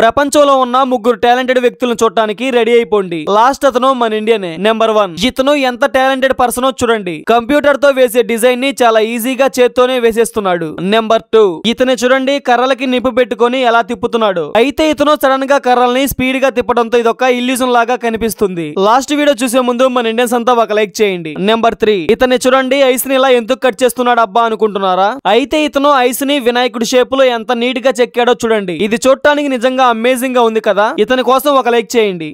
ప్రపంచంలో ఉన్న ముగ్గురు టాలెంటెడ్ వ్యక్తులను చూడటానికి రెడీ అయిపోండి లాస్ట్ అతను మన ఇండియనే నెంబర్ వన్ ఇతను ఎంత టాలెంటెడ్ పర్సన్ చూడండి కంప్యూటర్ తో వేసే డిజైన్ ని చాలా ఈజీగా చేత్తోనే వేసేస్తున్నాడు నెంబర్ టూ ఇతను చూడండి కర్రలకి నిప్పు పెట్టుకుని ఎలా తిప్పుతున్నాడు అయితే ఇతను సడన్ గా కర్రల్ని స్పీడ్ గా తిప్పడంతో ఇదొక ఇల్యూజన్ లాగా కనిపిస్తుంది లాస్ట్ వీడియో చూసే ముందు మన ఇండియన్స్ అంతా ఒక లైక్ చేయండి నెంబర్ త్రీ ఇతని చూడండి ఐస్ ని ఇలా ఎందుకు కట్ చేస్తున్నాడు అబ్బా అనుకుంటున్నారా అయితే ఇతను ఐస్ ని వినాయకుడి షేప్ లో ఎంత నీట్ గా చెక్కాడో చూడండి ఇది చూడటానికి నిజంగా నిజంగా అమేజింగ్ గా ఉంది కదా ఇతని కోసం ఒక లైక్ చేయండి